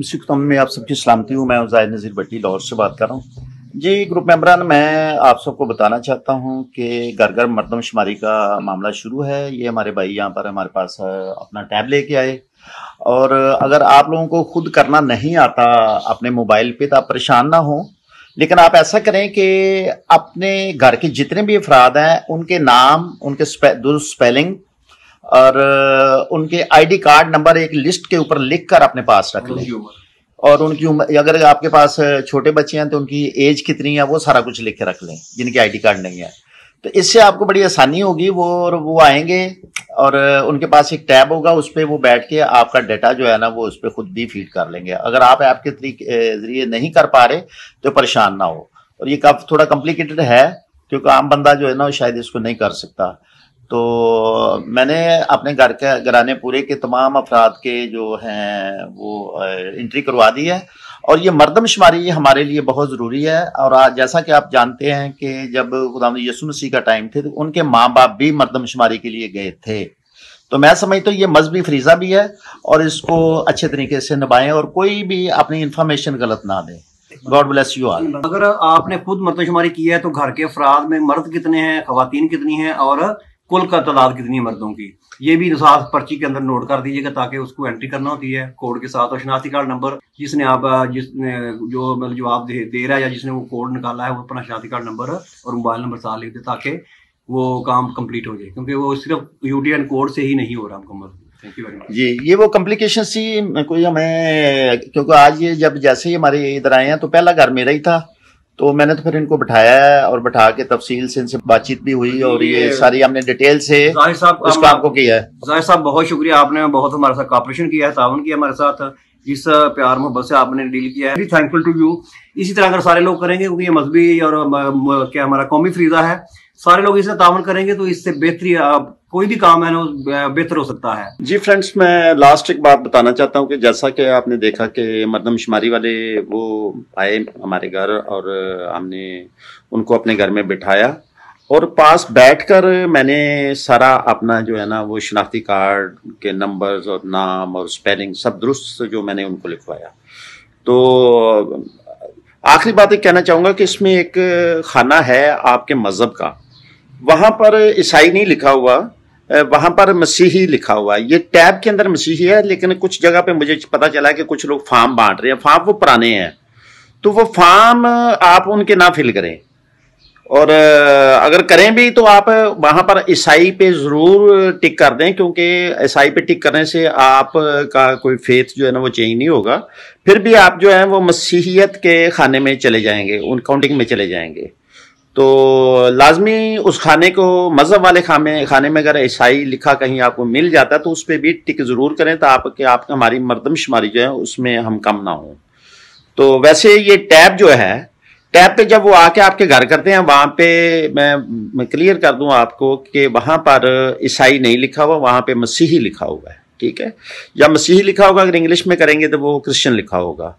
वालेकुम में आप सबकी सलामती हूँ मैं जाहिद नज़ीर भट्टी लाहौर से बात कर रहा हूँ जी ग्रुप मेम्बरान मैं आप सबको बताना चाहता हूँ कि घर घर मरदमशुमारी का मामला शुरू है ये हमारे भाई यहाँ पर हमारे पास अपना टैब लेके आए और अगर आप लोगों को खुद करना नहीं आता अपने मोबाइल पे तो आप परेशान ना हो लेकिन आप ऐसा करें कि अपने घर के जितने भी अफराद हैं उनके नाम उनके दुरुस्त स्पेलिंग और उनके आईडी कार्ड नंबर एक लिस्ट के ऊपर लिख कर अपने पास रख लें और उनकी उम्र अगर आपके पास छोटे बच्चे हैं तो उनकी एज कितनी है वो सारा कुछ लिख के रख लें जिनके आईडी कार्ड नहीं है तो इससे आपको बड़ी आसानी होगी वो और वो आएंगे और उनके पास एक टैब होगा उस पर वो बैठ के आपका डाटा जो है ना वो उस पर खुद भी फीड कर लेंगे अगर आप ऐप के जरिए नहीं कर पा रहे तो परेशान ना हो और ये काफ़ी थोड़ा कॉम्प्लिकेटेड है क्योंकि आम बंदा जो है ना शायद इसको नहीं कर सकता तो मैंने अपने घर के घराने पूरे के तमाम अफराद के जो हैं वो एंट्री करवा दी है और ये मरदमशुमारी हमारे लिए बहुत ज़रूरी है और आज जैसा कि आप जानते हैं कि जब गुदाम यसु मसीह का टाइम थे तो उनके माँ बाप भी मरदमशुमारी के लिए गए थे तो मैं समझता हूँ ये मजहबी फ्रीजा भी है और इसको अच्छे तरीके से निभाएं और कोई भी अपनी इंफॉर्मेशन गलत ना दें गॉड ब्लेस यू आल अगर आपने खुद मर्दमशुमारी की है तो घर के अफराद में मर्द कितने हैं खातन कितनी हैं और कुल का तादाद कितनी मर्दों की ये भी साथ पर्ची के अंदर नोट कर दीजिएगा ताकि उसको एंट्री करना होती है कोड के साथ और शनाख्ती कार्ड नंबर जिसने आप जिसने जो मतलब जवाब दे, दे रहा है या जिसने वो कोड निकाला है वो अपना शनाख्ती कार्ड नंबर और मोबाइल नंबर साथ लिख दे ताकि वो काम कंप्लीट हो जाए क्योंकि वो सिर्फ यू टी कोड से ही नहीं हो रहा मुकम्मल जी ये वो कम्प्लिकेशन थी कोई हमें क्योंकि आज ये जब जैसे ही हमारे इधर आए हैं तो पहला घर मेरा ही था तो मैंने तो फिर इनको बिठाया है और बैठा के तफसील से इनसे बातचीत भी हुई और ये, सारी हमने डिटेल से इस काम को किया है जाहिर साहब बहुत शुक्रिया आपने बहुत हमारे साथ कॉपरेशन किया है तावन किया हमारे साथ इस प्यार मोहब्बत से आपने डील किया है थैंकफुल टू यू इसी तरह अगर सारे लोग करेंगे क्योंकि ये मजहबी और क्या हमारा कौमी फरीजा है सारे लोग इससे तावन करेंगे तो इससे बेहतरी कोई भी काम है ना बेहतर हो सकता है जी फ्रेंड्स मैं लास्ट एक बात बताना चाहता हूँ कि जैसा कि आपने देखा कि मरदमशुमारी वाले वो आए हमारे घर और हमने उनको अपने घर में बिठाया और पास बैठकर मैंने सारा अपना जो है ना वो शनाख्ती कार्ड के नंबर्स और नाम और स्पेलिंग सब दुरुस्त जो मैंने उनको लिखवाया तो आखिरी बात एक कहना चाहूँगा कि इसमें एक खाना है आपके मज़हब का वहाँ पर ईसाई नहीं लिखा हुआ वहां पर मसीही लिखा हुआ है ये टैब के अंदर मसीही है लेकिन कुछ जगह पे मुझे पता चला कि कुछ लोग फार्म बांट रहे हैं फार्म वो पुराने हैं तो वो फार्म आप उनके ना फिल करें और अगर करें भी तो आप वहां पर ईसाई पे जरूर टिक कर दें क्योंकि ईसाई पे टिक करने से आप का कोई फेथ जो है ना वो चेंज नहीं होगा फिर भी आप जो है वो मसीहियत के खाने में चले जाएंगे उन काउंटिंग में चले जाएंगे तो लाजमी उस खाने को मज़हब वाले खाने खाने में अगर ईसाई लिखा कहीं आपको मिल जाता है तो उस पर भी टिक ज़रूर करें तो आपके आप हमारी मरदमशुमारी जो है उसमें हम कम ना हों तो वैसे ये टैब जो है टैब पे जब वो आके आपके घर करते हैं वहाँ पे मैं, मैं क्लियर कर दूँ आपको कि वहाँ पर ईसाई नहीं लिखा हुआ वहाँ पर मसीही लिखा हुआ है ठीक है या मसीही लिखा होगा अगर इंग्लिश में करेंगे तो वो क्रिश्चियन लिखा होगा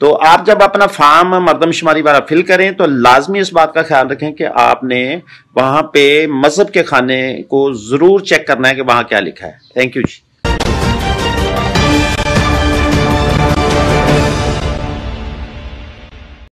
तो आप जब अपना फार्म मरदमशुमारी वाला फिल करें तो लाजमी इस बात का ख्याल रखें कि आपने वहाँ पे मज़हब के खाने को ज़रूर चेक करना है कि वहाँ क्या लिखा है थैंक यू जी